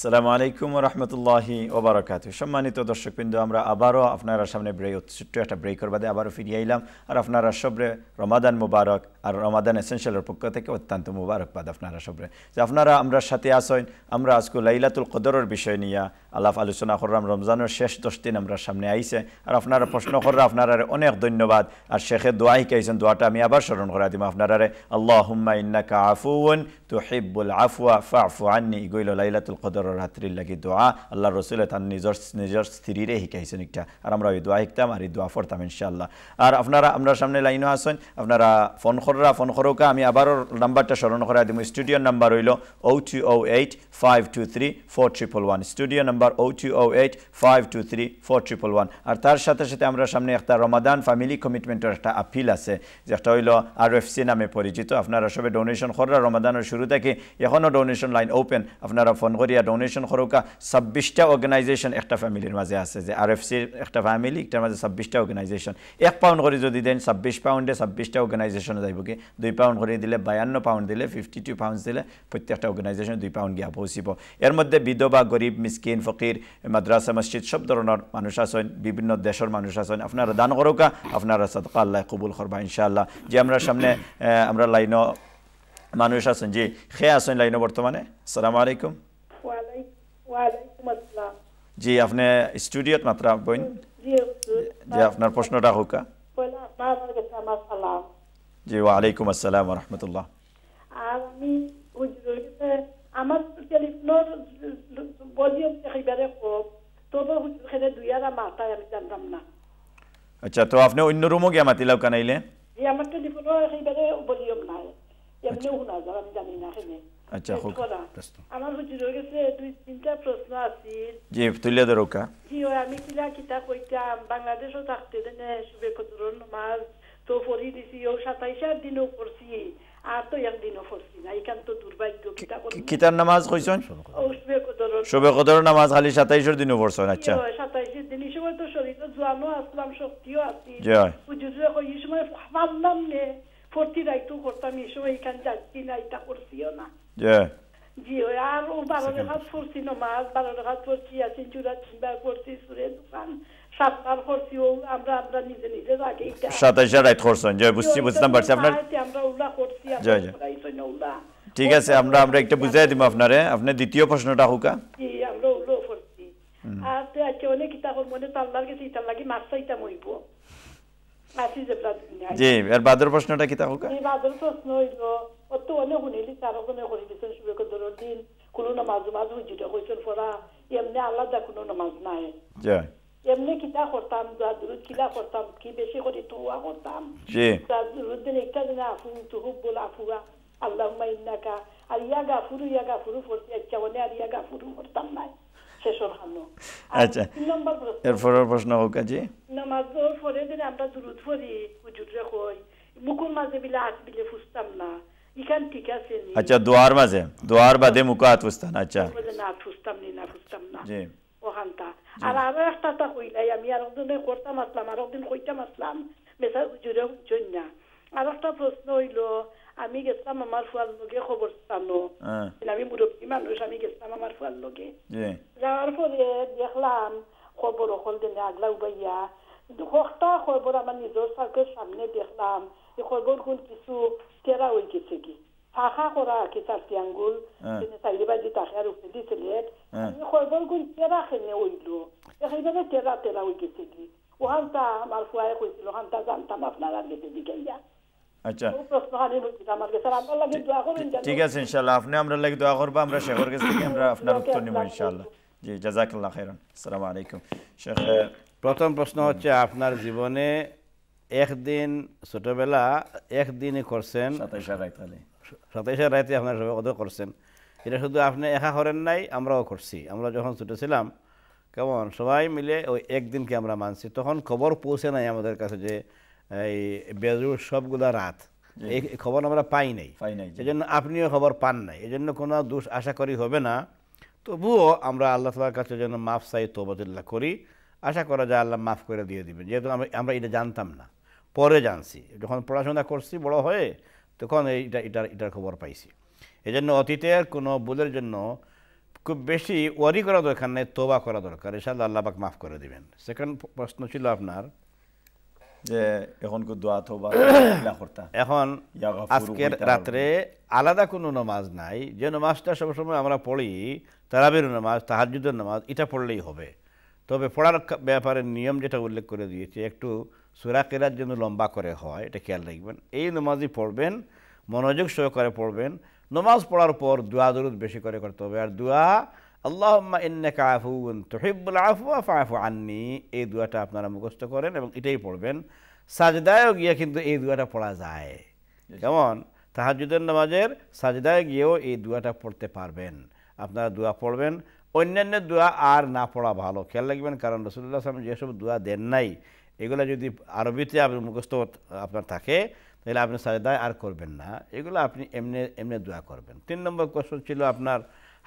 আসসালামু আলাইকুম রহমতুল্লাহি ওবরাকাত সম্মানিত দর্শকবৃন্দ আমরা আবারও আপনারা সামনে ব্রেক ছোট্ট একটা ব্রেকর বাদে আবারও ফিরিয়ে আইলাম আর আপনারা সবরে রমাদান মুবারক আর রমাদান এসেন্সিয়ালের পক্ষ থেকে অত্যন্ত মুবারকবাদ আপনারা সবরে যে আপনারা আমরা সাথে আসেন আমরা আজকে লাইলাতুল কদরের বিষয় নিয়ে আলাফ আলোচনা করলাম রমজানের শেষ দশ দিন আমরা সামনে আইছে আর আপনারা প্রশ্ন করলে আপনারা অনেক ধন্যবাদ আর শেখে দোয়া শিখাইছেন দোয়াটা আমি আবার স্মরণ করা দিব আপনারা আল্লাহ হুম্মা ইন্নাকা আফুন তো হেব্বুল আফুয়া ফা আফু আননি ইগুইল লাইলাতুল কদর রাত্রির লাগি দোয়া আল্লাহ রসুলে তার নিজের নিজের স্ত্রীরে শিকাইছেন নিকটা আর আমরা ওই দোয়া শিখতাম আর এই দোয়া ফরতাম ইনশাআল্লাহ আর আপনারা আপনার সামনে লাইনও আসেন আপনারা ফোন কররা ফোন করোকা আমি আবারও নাম্বারটা স্মরণ করা দিব স্টুডিওর নাম্বার হইল O two O eight five two three four triple one studio number O two O eight five two three four triple one আর তার সাথে সাথে আমরা সামনে একটা রমাদান ফ্যামিলি কমিটমেন্টের একটা আপিল আছে যে একটা হইল আর এফ সি নামে পরিচিত আপনারা সবে ডোনেশন কররা রমাদানের শুরু থেকে এখনও ডোনেশন লাইন ওপেন আপনারা ফোন করিয়া ডোনেশন ডোনেশন সরকা ছাব্বিশটা অর্গানাইজেশন একটা ফ্যামিলির মাঝে আছে যে আর এফ সির একটা ফ্যামিলি একটার মাঝে ছাব্বিশটা অর্গানাইজেশন এক পাউন্ড করে যদি দেন ছাব্বিশ পাউন্ডে ছাব্বিশটা অর্গানাইজেশন যাইব কি দুই পাউন্ড করে দিলে বায়ান্ন পাউন্ড দিলে ফিফটি টু পাউন্ড দিলে প্রত্যেকটা অর্গানাইজেশন দুই পাউন্ড গিয়া পৌঁছিব এর মধ্যে বিধবা গরিব মিসকিন ফকির মাদ্রাসা মসজিদ সব ধরনের মানুষ আছেন বিভিন্ন দেশের মানুষ আছেন আপনারা দান করুকা আপনারা সদকা আল্লাহ কবুল করবা ইনশাআল্লাহ যে আমরা সামনে আমরা লাইন মানুষ আছেন যে খেয়ে আছেন লাইনে বর্তমানে আসসালামু আলাইকুম जी आपने स्टूडियो मात्रा बन जी आपने प्रश्न रखा जी वालेकुम अस्सलाम वरहमतुल्लाह तो अच्छा तो आपने उन रूमो गया मतलब कनाइले जी आमत तो डिफ्लोर खिबरे बोलियो ना है यमने हुना जरा मैं जानिना है আচ্ছা হোক আমার বুঝি রয়েছে দুই তিনটা প্রশ্ন আছে জি তুলে ধরো কা জি ওই আমি কিলা কিতা কইতাম বাংলাদেশও থাকতে দেনে হ্যাঁ, শুভে কতরন মাছ তো ফরি দিছি ও সাতাইশ দিনও পড়ছি আর তো একদিনও পড়ছি না এখান তো দুর্ভাগ্য কিতা কিতার নামাজ কইছন শুভে কতরন শুভে কতরন নামাজ খালি সাতাইশের দিনও পড়ছন আচ্ছা সাতাইশের দিন এই তো শরীর জোয়ানো আসলাম শক্তিও আছি বুঝুরে কই এই সময় পারলাম নে ফর্তি রাইতো করতাম এই সময় এখান যাচ্ছি না এটা করছিও না Yeah. Diyor, o bana ne kadar fırsi namaz, bana ne kadar fırsi yasin, cüratin, ben fırsi süre tutan, şapkan fırsi ol, amra amra nize nize zake ikta. Şata jarait korsan, jay busti bustan barsi apnar. আমরা উল্লাহ করছি আমরা প্রায় সৈন্য উল্লাহ ঠিক আছে আমরা আমরা একটা বুঝাই দিব আপনারে আপনার দ্বিতীয় প্রশ্নটা হুকা জি আমরা উল্লাহ করছি আর তো আছে অনেক ইতা হল মনে তাল্লার কাছে ইতা লাগি মারসা ইতা মইব আসি যে জি আর বাদর প্রশ্নটা কিতা হুকা এই বাদর প্রশ্ন হইলো والطوى له نيلي ربنا يقول لي سنش بك الدين كلنا مازو مازو جدا خوي سن فرا يمنا الله دا كلنا مازنا جا يمنا كي دا خورتام دا درود كي دا خورتام كي بشي خوري توا خورتام جي دا درود دني كدنا عفو تحب العفو اللهم انك اليا غفور يا غفور فرتي اچونه اليا غفور فرتام নাই শেষর হানো আচ্ছা নম্বর প্রশ্ন এরপরের প্রশ্ন হোক আজি নামাজ পরে দিন আমরা দুরুদ পড়ি হুজুরে কই মুকুল মাঝে বিলা আট বিলে ফুসতাম না ටිකන් ටිකසෙන්නේ अच्छा द्वार માં છે દ્વાર બાદે મુકાત વસ્તાન अच्छा નાફુસ્તમ ની નાફુસ્તમ ના જી وخانتا على رحت تقول يا ميا رضنا قرطة مسلم رضنا خويتا مسلم مثل جوره جنة عرفت پرسنویلو امی گستم مرفو از لوگه خبر سنو نمی مروبی من روش امی گستم مرفو از لوگه زعرفو دیخلام خبرو خلد نگلو بیا خوختا خبرو من نیزور سرکش امنه دیخلام خبر کن کسو terawelkitzeki faja jora kitzartiangul tenezaldiba jitajearuktedizelek joebolgun tera jene oilu ejeibene tera terawelkitzeki ohanta marfuae juizilo hanta zanta mafnadargetedikeia ঠিক আছে ইনশাল্লাহ আপনি আমরা লাগে দোয়া করবো আমরা শেখর কাছ থেকে আমরা আপনার উত্তর নেব ইনশাল্লাহ জি জাজাকাল্লাহ খেরান আসসালামু আলাইকুম শেখ প্রথম প্রশ্ন হচ্ছে আপনার জীবনে একদিন ছোটোবেলা একদিনই করছেন সাতাইশে রাইতে আপনার সবাই কত করছেন এটা শুধু আপনি একা করেন নাই আমরাও করছি আমরা যখন ছোটো ছিলাম কেমন সবাই মিলে ওই একদিনকে আমরা মানছি তখন খবর পৌঁছে নাই আমাদের কাছে যে এই বেজুর সবগুলা রাত এই খবর আমরা পাই নাই এই জন্য আপনিও খবর পান নাই এই জন্য কোনো দোষ আশা করি হবে না তবুও আমরা আল্লাহ তালার কাছে যেন মাফ চাই তবাদুল্লাহ করি আশা করা যায় আল্লাহ মাফ করে দিয়ে দিবেন যেহেতু আমরা এটা জানতাম না পরে জানছি যখন পড়াশোনা করছি বড় হয়ে তখন এইটা এটার এটার খবর পাইছি এই জন্য অতীতের কোনো ভুলের জন্য খুব বেশি ওয়ারি করা দরকার নেই তোবা করা দরকার ইশাল্লাহ আল্লাহবাক মাফ করে দেবেন সেকেন্ড প্রশ্ন ছিল আপনার যে এখন এখন আজকের রাত্রে আলাদা কোনো নামাজ নাই যে নামাজটা সবসময় আমরা পড়ি তারাবির নামাজ তাহাজুদের নামাজ এটা পড়লেই হবে তবে পড়ার ব্যাপারে নিয়ম যেটা উল্লেখ করে দিয়েছে একটু সুরা কেরাত যেন লম্বা করে হয় এটা খেয়াল রাখবেন এই নমাজই পড়বেন মনোযোগ সহকারে পড়বেন নমাজ পড়ার পর দোয়া দরুদ বেশি করে করতে হবে আর দোয়া আল্লাহ ইন্নাকা আফুন তহিবুল আফুয়া ফাফু আননি এই দোয়াটা আপনারা মুখস্থ করেন এবং এটাই পড়বেন সাজদায়ও গিয়ে কিন্তু এই দোয়াটা পড়া যায় যেমন তাহাজুদ্দিন নামাজের সাজদায় গিয়েও এই দোয়াটা পড়তে পারবেন আপনারা দোয়া পড়বেন অন্যান্য দোয়া আর না পড়া ভালো খেয়াল রাখবেন কারণ রসুল্লাহ আসলাম যেসব দোয়া দেন নাই এগুলো যদি আরবিতে আপনার মুখস্থ আপনার থাকে তাহলে আপনি সাজদায় আর করবেন না এগুলো আপনি এমনি এমনি দোয়া করবেন তিন নম্বর কোশ্চন ছিল আপনার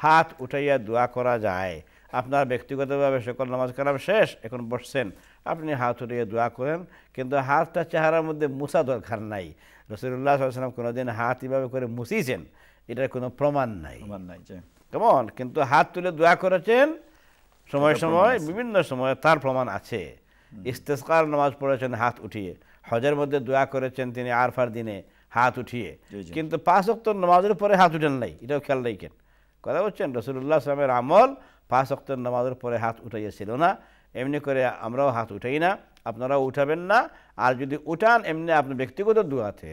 হাত উঠাইয়া দোয়া করা যায় আপনার ব্যক্তিগতভাবে সকল নামাজ কালাম শেষ এখন বসছেন আপনি হাত উঠিয়ে দোয়া করেন কিন্তু হাতটা চেহারার মধ্যে মুসা দরকার নাই রসুল্লাহ সাল্লাম কোনোদিন হাত এভাবে করে মুসিয়েছেন এটার কোনো প্রমাণ নাই প্রমাণ নাই কেমন কিন্তু হাত তুলে দোয়া করেছেন সময় সময় বিভিন্ন সময় তার প্রমাণ আছে ইস্তেসকার নামাজ পড়েছেন হাত উঠিয়ে হজের মধ্যে দোয়া করেছেন তিনি আরফার দিনে হাত উঠিয়ে কিন্তু পাঁচ অক্ত নামাজের পরে হাত উঠেন নাই এটাও খেয়াল রাখেন কথা বলছেন রসুল্লাহ সালামের আমল পাঁচ অক্ত নামাজের পরে হাত উঠাইয়াছিল না এমনি করে আমরাও হাত উঠাই না আপনারাও উঠাবেন না আর যদি উঠান এমনি আপনার ব্যক্তিগত দোয়াতে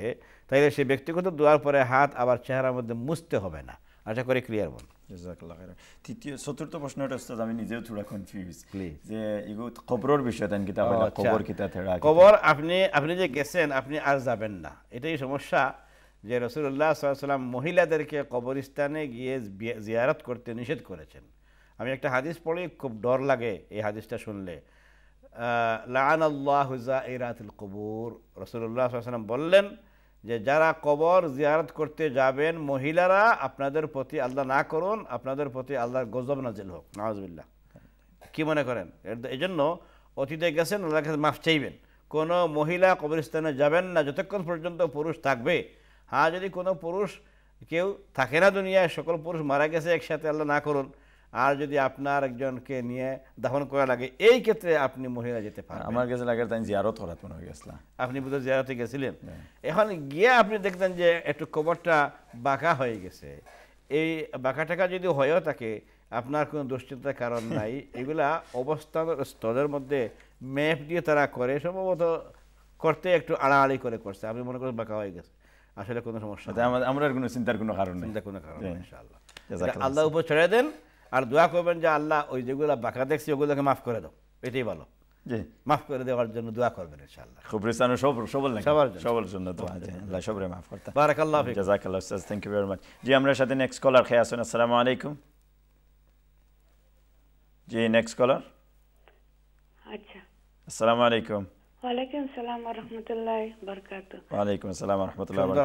তাহলে সেই ব্যক্তিগত দোয়ার পরে হাত আবার চেহারার মধ্যে মুছতে হবে না আশা করি ক্লিয়ার বলুন আপনি যে গেছেন আপনি আর যাবেন না এটাই সমস্যা যে মহিলাদেরকে কবরস্থানে গিয়ে জিয়ারত করতে নিষেধ করেছেন আমি একটা হাদিস পড়ে খুব ডর লাগে এই হাদিসটা শুনলে লান আল্লাহ হুজা ইরাতুল কবুর রসুল্লাহ সাল্লাম বললেন যে যারা কবর জিয়ারত করতে যাবেন মহিলারা আপনাদের প্রতি আল্লাহ না করুন আপনাদের প্রতি আল্লাহর গজব নাজিল হোক নওয়াজবিল্লা কি মনে করেন এই জন্য অতীতে গেছেন আল্লাহ কাছে মাফ চাইবেন কোনো মহিলা কবরস্থানে যাবেন না যতক্ষণ পর্যন্ত পুরুষ থাকবে হ্যাঁ যদি কোনো পুরুষ কেউ থাকে না দুনিয়ায় সকল পুরুষ মারা গেছে একসাথে আল্লাহ না করুন আর যদি আপনার একজনকে নিয়ে দাফন করা লাগে এই ক্ষেত্রে আপনি মহিলা যেতে পারেন আমার কাছে লাগে তাই জিয়ারত হরাত মনে হয়ে আপনি বোধহয় জিয়ারতে গেছিলেন হ্যাঁ। এখন গিয়ে আপনি দেখতেন যে একটু কবরটা বাঁকা হয়ে গেছে এই বাঁকা টাকা যদি হয়েও থাকে আপনার কোনো দুশ্চিন্তার কারণ নাই এগুলা অবস্থান স্তরের মধ্যে ম্যাপ দিয়ে তারা করে সম্ভবত করতে একটু আড়াআড়ি করে করছে আপনি মনে করেন বাঁকা হয়ে গেছে আসলে কোনো সমস্যা আমরা কোনো চিন্তার কোনো কারণ নেই চিন্তার কোনো কারণ নেই আল্লাহ উপর ছেড়ে দেন আর দোয়া করবেন যে আল্লাহ ওই যেগুলো বাঁকা দেখছি ওগুলোকে মাফ করে দাও এটাই ভালো মাফ করে দেওয়ার জন্য দোয়া করবেন ইনশাআল্লাহ সবল সবার সবার জন্য দোয়া আল্লাহ মাফ করতে থ্যাংক ইউ জি আমরা সাথে নেক্সট কলার খেয়ে আসুন আসসালামু আলাইকুম জি নেক্সট কলার আচ্ছা আসসালামু আলাইকুম আমি সোমবারে নিয়ে আর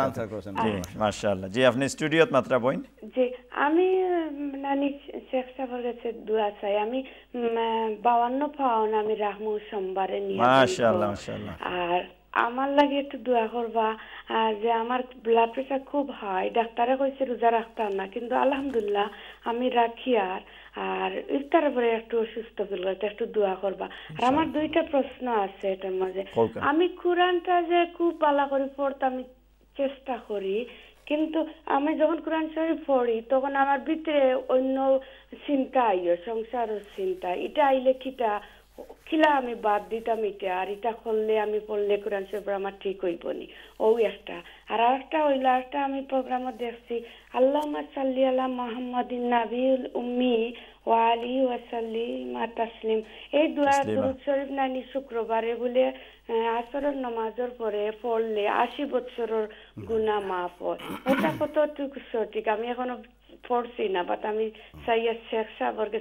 আমার লাগে একটু দোয়া করবা যে আমার ব্লাড প্রেশার খুব হাই ডাক্তারে কইছে রোজা রাখতাম না কিন্তু আলহামদুলিল্লাহ আমি রাখি আর আর ইফতার পরে একটু সুস্থ ফিল করতে একটু দোয়া করবা আর আমার দুইটা প্রশ্ন আছে এটার মাঝে আমি কোরআনটা যে খুব ভালো করে পড়তাম চেষ্টা করি কিন্তু আমি যখন কোরআন শরীফ পড়ি তখন আমার ভিতরে অন্য চিন্তা আইয় সংসার চিন্তা এটা আইলে কিটা খিলা আমি বাদ দিতাম ইটা আর ইটা করলে আমি পড়লে কোরআন শরীফ আমার ঠিক হইব নি ও একটা আর একটা ওই লাস্টটা আমি প্রোগ্রামে দেখছি আল্লাহ সাল্লি আল্লাহ মোহাম্মদ নাবিউল উম্মি ওয়ালি ওয়াসাল্লি মা তাসলিম এই দুয়া দুরুদ শরীফ নানি শুক্রবারে বলে আসরের নমাজের পরে পড়লে আশি বছরের গুণা মাফ হয় ওটা কত সঠিক আমি এখনো পড়ছি না বাট আমি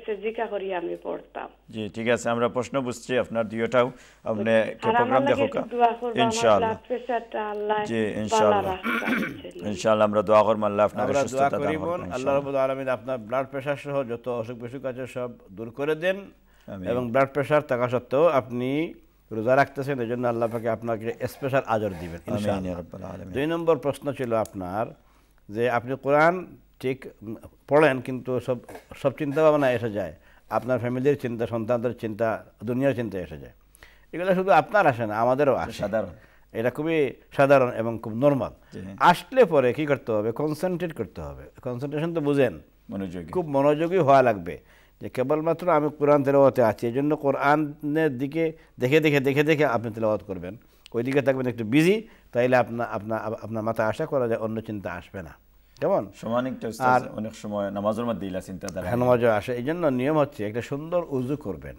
শেখ জিকা করি আমি পড়তাম জি ঠিক আছে আমরা প্রশ্ন বুঝছি আপনার দুইটাও আপনি প্রোগ্রাম দেখো ইনশাআল্লাহ জি ইনশাআল্লাহ ইনশাআল্লাহ আমরা দোয়া করব আল্লাহ সুস্থতা দান করুন আল্লাহ রাব্বুল আলামিন আপনার ব্লাড প্রেসার সহ যত অসুখ বিসুখ আছে সব দূর করে দেন এবং ব্লাড প্রেসার থাকা সত্ত্বেও আপনি রোজা রাখতেছেন এই জন্য আল্লাহ পাকে আপনাকে স্পেশাল আজর দিবেন দুই নম্বর প্রশ্ন ছিল আপনার যে আপনি কোরআন ঠিক পড়েন কিন্তু সব সব চিন্তা ভাবনা এসে যায় আপনার ফ্যামিলির চিন্তা সন্তানদের চিন্তা দুনিয়ার চিন্তা এসে যায় এগুলো শুধু আপনার আসে না আমাদেরও আসে সাধারণ এটা খুবই সাধারণ এবং খুব নর্মাল আসলে পরে কি করতে হবে কনসেন্ট্রেট করতে হবে কনসেন্ট্রেশন তো বুঝেন মনোযোগী খুব মনোযোগী হওয়া লাগবে যে কেবলমাত্র আমি কোরআন তেলাওয়াতে আছি এই জন্য কোরআনের দিকে দেখে দেখে দেখে দেখে আপনি তেলাওয়াত করবেন ওইদিকে থাকবেন একটু বিজি তাইলে আপনার আপনার আপনার মাথা আশা করা যায় অন্য চিন্তা আসবে না কেমন আর অনেক সময় নামাজের মধ্যে হ্যাঁ আসে এই জন্য নিয়ম হচ্ছে একটা সুন্দর উজু করবেন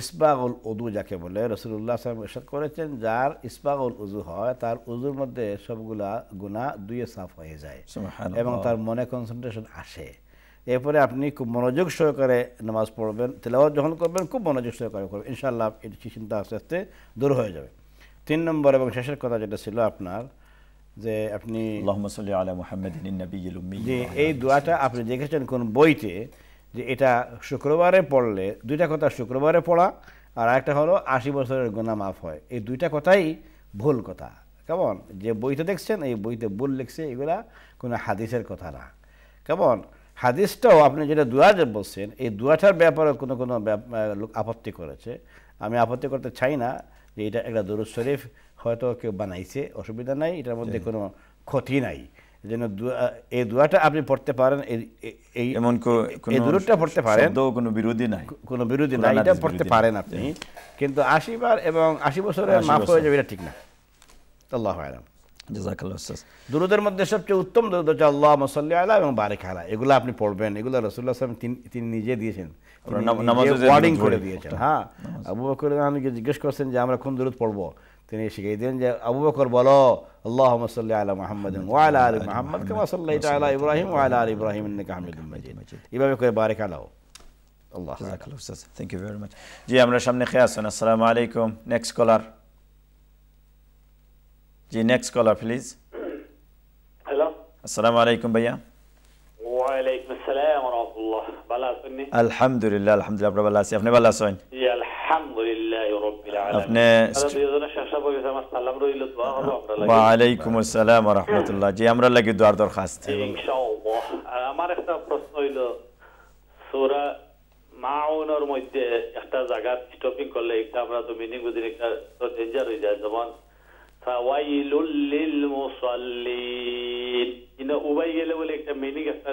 ইসবাগুল উদু যাকে বলে রসুল্লাহ সাহেব করেছেন যার ইসবাগুল উজু হয় তার উজুর মধ্যে সবগুলা গুণা দুয়ে সাফ হয়ে যায় এবং তার মনে কনসেন্ট্রেশন আসে এরপরে আপনি খুব মনোযোগ সহকারে নামাজ পড়বেন তেলাওয়াত যখন করবেন খুব মনোযোগ সহকারে করবেন ইনশাল্লাহ এটি চিন্তা আস্তে আস্তে দূর হয়ে যাবে তিন নম্বর এবং শেষের কথা যেটা ছিল আপনার যে আপনি যে এই দোয়াটা আপনি দেখেছেন কোন বইতে যে এটা শুক্রবারে পড়লে দুইটা কথা শুক্রবারে পড়া আর একটা হলো আশি বছরের গোনা মাফ হয় এই দুইটা কথাই ভুল কথা কেমন যে বইতে দেখছেন এই বইতে ভুল লিখছে এগুলা কোনো হাদিসের কথা না কেমন হাদিসটাও আপনি যেটা দোয়া যে বলছেন এই দোয়াটার ব্যাপারে কোনো কোনো লোক আপত্তি করেছে আমি আপত্তি করতে চাই না যে এটা একটা দরুদ শরীফ হয়তো কেউ বানাইছে অসুবিধা নাই এটার মধ্যে কোনো ক্ষতি নাই যেন এই দুয়াটা আপনি পড়তে পারেন এই এমন এই পড়তে পারেন কোনো বিরোধী নাই কোনো বিরোধী নাই এটা পড়তে পারেন আপনি কিন্তু আশিবার এবং আশি বছরের মাফ হয়ে যাবে এটা ঠিক না আল্লাহ আলম দুরুদের মধ্যে সবচেয়ে উত্তম দুরুদ হচ্ছে আল্লাহ আলা এবং বারে আলা এগুলো আপনি পড়বেন এগুলো রসুল্লাহ সালাম তিনি নিজে দিয়েছেন করে দিয়েছেন হ্যাঁ আবু বকর জিজ্ঞেস করছেন যে আমরা কোন দুরুদ পড়বো تنيش قيدين أبو بكر بلا اللهم صل على محمد وعلى آل محمد كما صليت على إبراهيم وعلى آل إبراهيم إنك حميد مجيد يبقى بكر بارك الله الله جزاك الله أستاذ ثانك يو فيري ماتش جي أمرا شامني خياسون السلام عليكم نكس كولر جي نكس كولر بليز السلام عليكم بيا وعليكم السلام ورحمه الله بلا سني الحمد لله الحمد لله رب العالمين افني بلا سني يا الحمد لله رب العالمين افني ওয়ালাইকুম আসসালাম রহমতুল্লাহ জি আমরা লাগি দোয়ার দরখাস্ত ইনশাআল্লাহ আমার একটা প্রশ্ন হইল সূরা মাউনের মধ্যে একটা জায়গা স্টপিং করলে একটা আমরা তো মিনিং বুঝিনি একটা ডেঞ্জার হয়ে যায় যেমন ফাওয়াইলুল লিল মুসাল্লিন ইনা উবাই গেলে বলে একটা মিনিং একটা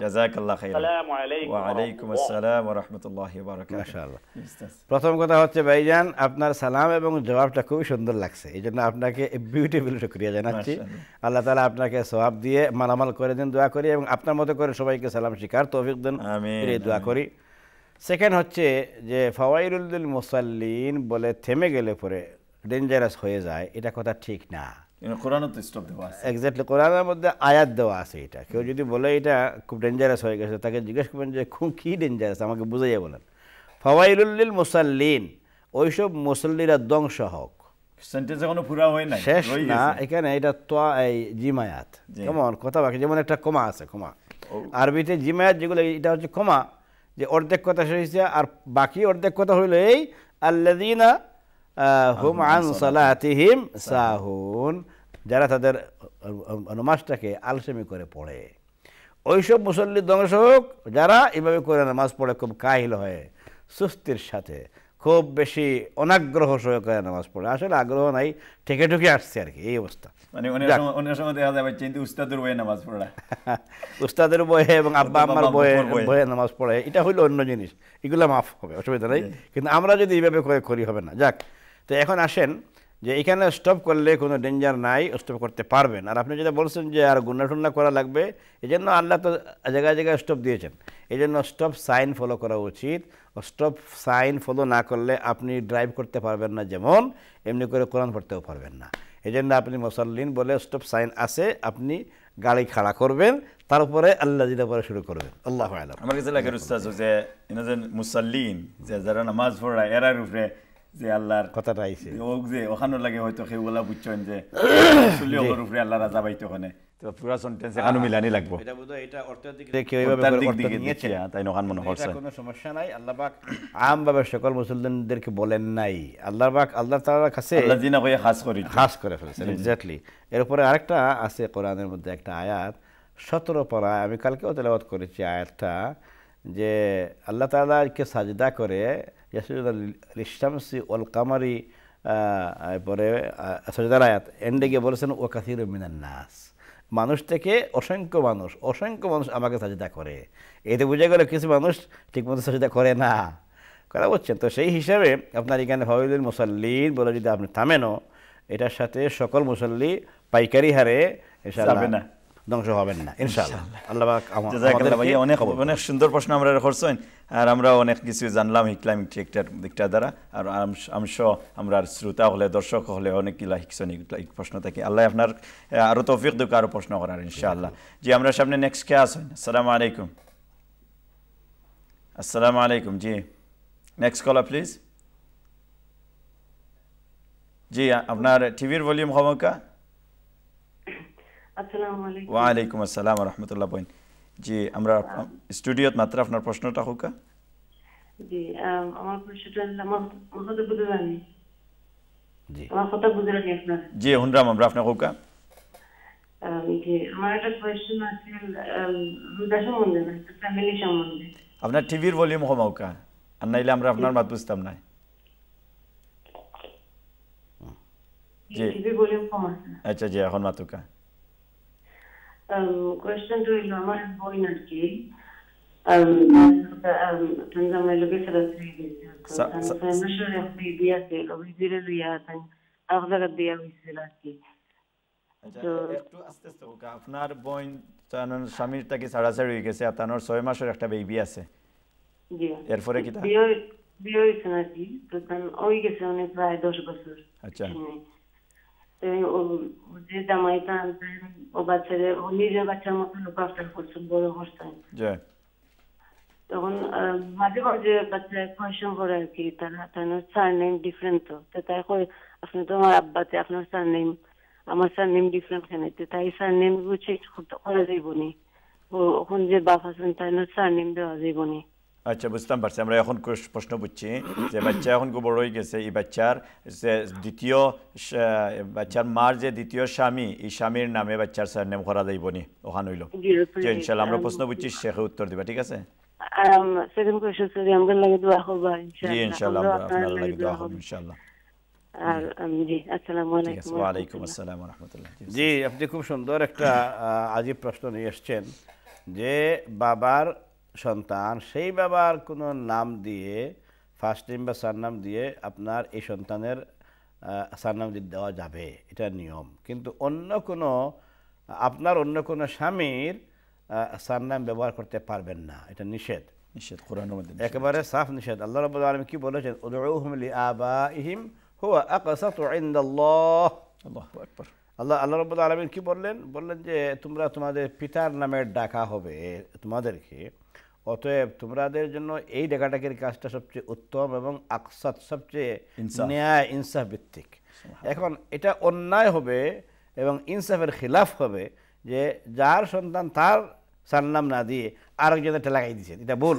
প্রথম কথা হচ্ছে ভাইজান আপনার সালাম এবং জবাবটা খুবই সুন্দর লাগছে এই জন্য আপনাকে বিউটিফুল শুক্রিয়া জানাচ্ছি আল্লাহ তালা আপনাকে সবাব দিয়ে মালামাল করে দিন দোয়া করি এবং আপনার মতো করে সবাইকে সালাম শিকার তৌফিক দেন দোয়া করি সেকেন্ড হচ্ছে যে ফাওয়াইরুল মুসাল্লিন বলে থেমে গেলে পরে ডেঞ্জারাস হয়ে যায় এটা কথা ঠিক না এক্স্যাক্টলি কোরআনের er মধ্যে আয়াত দেওয়া আছে এটা কেউ যদি বলে এটা খুব ডেঞ্জারাস হয়ে গেছে তাকে জিজ্ঞেস করবেন যে খুব কী ডেঞ্জারাস আমাকে বুঝাইয়া বলেন ফওয়াইলুল্লিল মুসাল্লিন ওইসব মুসল্লিরা ধ্বংস হোক শেষ না এখানে এটা তো এই জিমায়াত কেমন কথা বাকি যেমন একটা কমা আছে কমা আরবিতে জিমায়াত যেগুলো এটা হচ্ছে কমা যে অর্ধেক কথা শেষ হয়েছে আর বাকি অর্ধেক কথা হইল এই আল্লাদিনা হুম আন সালাতিহিম সাহুন যারা তাদের নমাজটাকে আলসেমি করে পড়ে ওইসব মুসল্লি ধ্বংস হোক যারা এভাবে করে নামাজ পড়ে খুব কাহিল হয়ে সুস্থির সাথে খুব বেশি অনাগ্রহ সহকারে নামাজ পড়ে আসলে আগ্রহ নাই ঠেকে ঠুকে আসছে আর কি এই অবস্থা মানে উস্তাদের বয়ে উস্তাদের বয়ে এবং আব্বা আম্মার বয়ে বয়ে নামাজ পড়ে এটা হইলো অন্য জিনিস এগুলো মাফ হবে অসুবিধা নেই কিন্তু আমরা যদি এইভাবে করে করি হবে না যাক তো এখন আসেন যে এখানে স্টপ করলে কোনো ডেঞ্জার নাই স্টপ করতে পারবেন আর আপনি যেটা বলছেন যে আর গুন্ডা টুন্না করা লাগবে এই জন্য আল্লাহ তো জায়গায় জায়গায় স্টপ দিয়েছেন এই জন্য স্টপ সাইন ফলো করা উচিত স্টপ সাইন ফলো না করলে আপনি ড্রাইভ করতে পারবেন না যেমন এমনি করে কোরআন পড়তেও পারবেন না এই জন্য আপনি মুসল্লিন বলে স্টপ সাইন আছে আপনি গাড়ি খাড়া করবেন তারপরে আল্লাহ জিলা পরে শুরু করবেন আল্লাহ আমার কাছে লাগে যে মুসল্লিন যে যারা নামাজ পড়া এরার উপরে যে আল্লাহর কথাটা আইছে ওক যে ওখানে লাগে হয়তো সেগুলা বুঝছেন যে উপরে আল্লাহ রাজা বাইতে ওখানে পুরা মিলানি লাগবো এটা এটা দিকে নিয়েছে তাই নখান মনে কোনো সমস্যা নাই সকল বলেন নাই আল্লাহ আল্লাহ তাআলার কাছে আল্লাহ খাস করি খাস করে ফেলেছেন এক্স্যাক্টলি আরেকটা আছে কোরআনের মধ্যে একটা আয়াত সতেরো পড়া আমি কালকেও তেলাবাদ করেছি আয়াতটা যে আল্লাহ কে সাজদা করে মানুষ থেকে অসংখ্য মানুষ অসংখ্য মানুষ আমাকে সাজিদা করে এতে বুঝে গেলে কিছু মানুষ ঠিকমতো সাজিদা করে না কথা বলছেন তো সেই হিসাবে আপনার এখানে ফাউদুল মুসল্লিন বলে যদি আপনি থামেনও এটার সাথে সকল মুসল্লি পাইকারি হারে না ধ্বংস হবেন না অনেক সুন্দর প্রশ্ন আমরা করছেন আর আমরা অনেক কিছু জানলাম শিখলাম ট্রেকটার দিকটা দ্বারা আর আমস আমরা শ্রোতা হলে দর্শক হলে অনেকগুলা শিখছেন প্রশ্ন থাকে আল্লাহ আপনার আরও তৌফিক দুঃখ আরও প্রশ্ন করার ইনশাআল্লাহ জি আমরা সামনে নেক্সট কে আসেন আসসালামু আলাইকুম আসসালামু আলাইকুম জি নেক্সট কলা প্লিজ জি আপনার টিভির ভলিউম হমকা ওয়ালাইকুম আসসালাম রহমতুল্লাহ বোন জি আমরা স্টুডিওত মাত্র আপনার প্রশ্নটা হোক হ্যাঁ? জি হুনরাম আমরা আপনার হোক হ্যাঁ? মানে আপনার টিভির ভলিউম হ্যাঁ? আর নাইলে আমরা আপনার মাত বুঝতাম না আচ্ছা জি এখন মাতুকা Um, question to Ilama and Boyne আপনার বোন জানেন স্বামীরটা কি গেছে আপনার ছয় মাসের একটা বেবি আছে এরপরে কি হয়েছে নাকি তো তখন গেছে মানে প্রায় দশ বছর আচ্ছা যে ও ও নিজের বাচ্চার বড় তখন মাঝে মাঝে বাচ্চারা কোয়েশন করে আর কি তারা তার সার নেম ডিফারেন্ট তো তাই কই আপনি তো আমার আব্বাতে আপনার সার নেম আমার সার নেম ডিফারেন্ট কেন তো তাই সার নেম চেঞ্জ করা যাইব নি ওখানে যে বাপ আছেন তাই সার নেম দেওয়া যাইব না আচ্ছা বুঝতাম পারছি আমরা এখন প্রশ্ন বুঝছি যে বাচ্চা এখন গোবর হয়ে গেছে এই বাচ্চার যে দ্বিতীয় বাচ্চার মার যে দ্বিতীয় স্বামী এই স্বামীর নামে বাচ্চার স্যার নেম করা যাইব নি ওখান হইল ইনশাল্লাহ আমরা প্রশ্ন বুঝছি শেখে উত্তর দিবা ঠিক আছে জি ইনশাআল্লাহ আপনার লাগে দোয়া করব ইনশাআল্লাহ জি আপনি খুব সুন্দর একটা আজি প্রশ্ন নিয়ে এসছেন যে বাবার সন্তান সেই বাবার কোনো নাম দিয়ে ফার্স্ট নেম বা সারনাম দিয়ে আপনার এই সন্তানের সারনাম দিয়ে দেওয়া যাবে এটা নিয়ম কিন্তু অন্য কোনো আপনার অন্য কোনো স্বামীর সারনাম ব্যবহার করতে পারবেন না এটা নিষেধ নিষেধ কোরআন একেবারে সাফ নিষেধ আল্লাহ রব আলম কি বলেছেন আবা ইহিম আল্লাহ আল্লাহ রব আলমিন কি বললেন বললেন যে তোমরা তোমাদের পিতার নামে ডাকা হবে তোমাদেরকে অতএব তোমাদের জন্য এই ডেকাটাকির কাজটা সবচেয়ে উত্তম এবং আকসাদ সবচেয়ে ন্যায় ইনসাফ ভিত্তিক এখন এটা অন্যায় হবে এবং ইনসাফের খিলাফ হবে যে যার সন্তান তার সারনাম না দিয়ে আরেকজনের এটা লাগাই দিয়েছেন এটা ভুল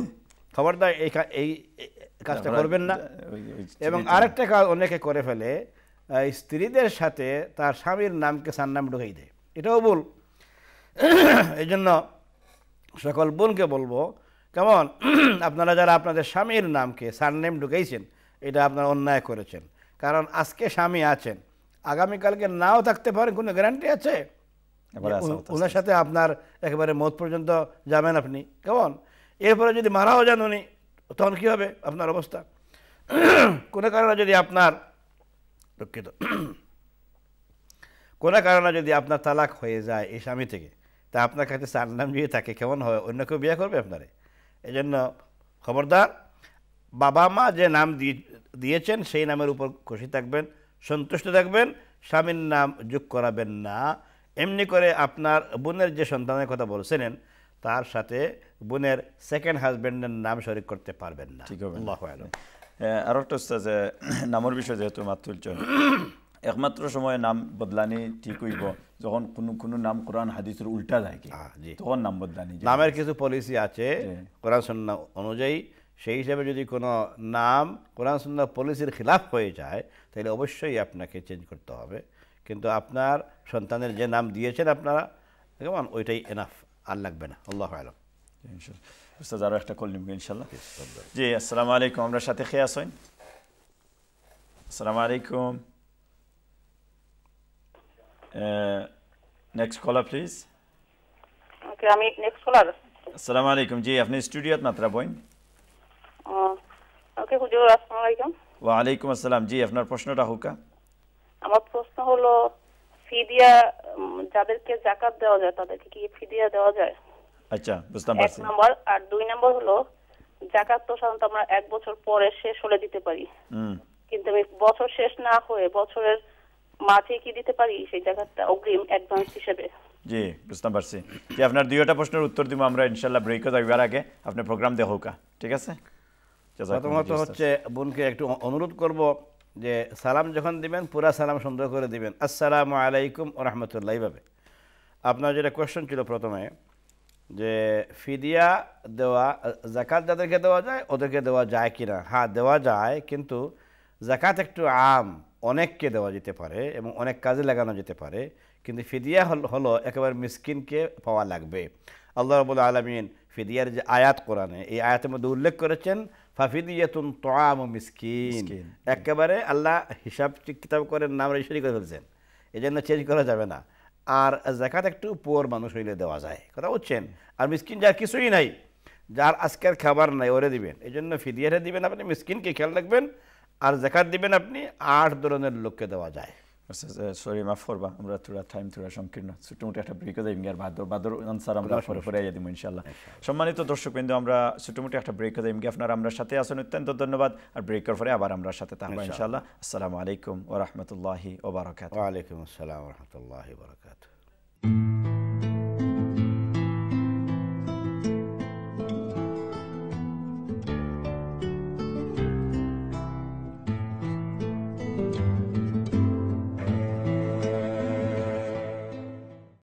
খবরদার এই এই কাজটা করবেন না এবং আরেকটা কাজ অনেকে করে ফেলে স্ত্রীদের সাথে তার স্বামীর নামকে সারনাম ঢুকাই দেয় এটাও ভুল এই জন্য সকল বোনকে বলবো কেমন আপনারা যারা আপনাদের স্বামীর নামকে সারনেম ঢুকেইছেন এটা আপনারা অন্যায় করেছেন কারণ আজকে স্বামী আছেন আগামীকালকে নাও থাকতে পারেন কোনো গ্যারান্টি আছে ওনার ইয়ে, সাথে আপনার একেবারে মত পর্যন্ত যাবেন আপনি কেমন এরপরে যদি মারাও যান উনি তখন কী হবে আপনার অবস্থা কোনো কারণে যদি আপনার দুঃখিত কোনো কারণে যদি আপনার তালাক হয়ে যায় এই স্বামী থেকে তা আপনার কাছে সার নাম দিয়ে থাকে কেমন হয় অন্য কেউ বিয়ে করবে আপনারা এজন্য খবরদার বাবা মা যে নাম দিয়েছেন সেই নামের উপর খুশি থাকবেন সন্তুষ্ট থাকবেন স্বামীর নাম যোগ করাবেন না এমনি করে আপনার বোনের যে সন্তানের কথা বলছিলেন তার সাথে বোনের সেকেন্ড হাজব্যান্ডের নাম শরিক করতে পারবেন না ঠিক আছে আরও একটা নামের বিষয় যেহেতু মাতুল একমাত্র সময় নাম বদলানি ঠিক হইব যখন কোনো কোনো নাম কোরআন হাদিসের উল্টা থাকে তখন নাম বদলানি নামের কিছু পলিসি আছে কোরআন সন্না অনুযায়ী সেই হিসাবে যদি কোনো নাম কোরআন সন্না পলিসির খিলাফ হয়ে যায় তাহলে অবশ্যই আপনাকে চেঞ্জ করতে হবে কিন্তু আপনার সন্তানের যে নাম দিয়েছেন আপনারা কেমন ওইটাই এনাফ আর লাগবে না আল্লাহ আলম আরো একটা কল নিব ইনশাল্লাহ জি আসসালামু আলাইকুম আমরা সাথে খেয়ে আসেন আসসালামু আলাইকুম নেক্সট uh, আমি নেক্সট caller. আসসালামু আলাইকুম জি আপনি স্টুডিওত মাত্রা বইন ওকে হুজুর আসসালামু আলাইকুম ওয়া আলাইকুম আসসালাম জি আপনার প্রশ্নটা হুকা আমার প্রশ্ন হলো ফিদিয়া যাদেরকে জাকাত দেওয়া যায় তাদেরকে কি ফিদিয়া দেওয়া যায় আচ্ছা বুঝতাম পারছি এক নম্বর আর দুই নম্বর হলো যাকাত তো সাধারণত আমরা এক বছর পরে শেষ হলে দিতে পারি কিন্তু আমি বছর শেষ না হয়ে বছরের মাঝে কি দিতে পারি সেই জায়গাটা অগ্রিম অ্যাডভান্স হিসেবে জি বুঝতে পারছি যে আপনার দুইটা প্রশ্নের উত্তর দিব আমরা ইনশাল্লাহ ব্রেকও যাইবার আগে আপনি প্রোগ্রাম দেখো কা ঠিক আছে প্রথমত হচ্ছে বোনকে একটু অনুরোধ করব যে সালাম যখন দিবেন পুরা সালাম সুন্দর করে দিবেন আসসালামু আলাইকুম রহমতুল্লাহ ভাবে আপনার যেটা কোয়েশ্চেন ছিল প্রথমে যে ফিদিয়া দেওয়া জাকাত যাদেরকে দেওয়া যায় ওদেরকে দেওয়া যায় কি না হ্যাঁ দেওয়া যায় কিন্তু জাকাত একটু আম অনেককে দেওয়া যেতে পারে এবং অনেক কাজে লাগানো যেতে পারে কিন্তু ফিদিয়া হলো একেবারে মিসকিনকে পাওয়া লাগবে আল্লাহ রবুল আলমিন ফিদিয়ার যে আয়াত কোরআনে এই আয়াতের মধ্যে উল্লেখ করেছেন ফাফিদিয়াতুন তোয়াম মিসকিন একেবারে আল্লাহ হিসাব কিতাব করে নাম রেশি করে ফেলছেন এই জন্য চেঞ্জ করা যাবে না আর জাকাত একটু পুয়ার মানুষ হইলে দেওয়া যায় কথা বলছেন আর মিসকিন যার কিছুই নাই যার আজকের খাবার নাই ওরে দিবেন এই জন্য ফিদিয়ারে দিবেন আপনি মিসকিনকে খেয়াল রাখবেন আর জাকাত দিবেন আপনি আট ধরনের লোককে দেওয়া যায় সরি আচ্ছা, আচ্ছা, মাফ করবা আমরা থোড়া টাইম থোড়া সংকীর্ণ একটা ব্রেকও আনসার আমরা পরে পরে আইয়া দিব ইনশাল্লাহ সম্মানিত দর্শক বিন্দু আমরা ছোটমুটি একটা ব্রেকও যাই গিয়ে আপনারা আমরা সাথে আসুন অত্যন্ত ধন্যবাদ আর ব্রেকের পরে আবার আমরা সাথে থাকবো ইনশাল্লাহ আসসালামু আলাইকুম ও রহমতুল্লাহি ওবরাকাত ওয়ালাইকুম আসসালাম রহমতুল্লাহি